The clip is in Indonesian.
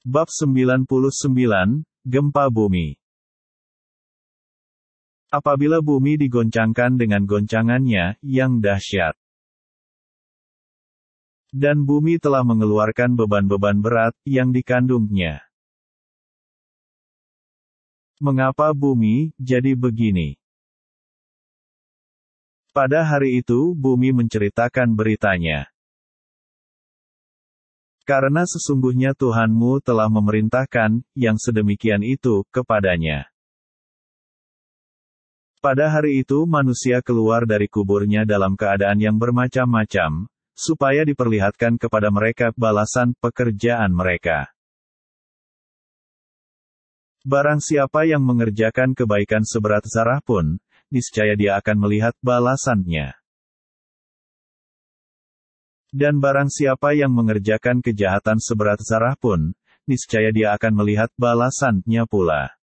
Bab 99, Gempa Bumi Apabila bumi digoncangkan dengan goncangannya, yang dahsyat. Dan bumi telah mengeluarkan beban-beban berat, yang dikandungnya. Mengapa bumi, jadi begini? Pada hari itu, bumi menceritakan beritanya. Karena sesungguhnya Tuhanmu telah memerintahkan yang sedemikian itu kepadanya. Pada hari itu, manusia keluar dari kuburnya dalam keadaan yang bermacam-macam, supaya diperlihatkan kepada mereka balasan pekerjaan mereka. Barang siapa yang mengerjakan kebaikan seberat zarah pun, niscaya dia akan melihat balasannya. Dan barang siapa yang mengerjakan kejahatan seberat zarah pun, niscaya dia akan melihat balasannya pula.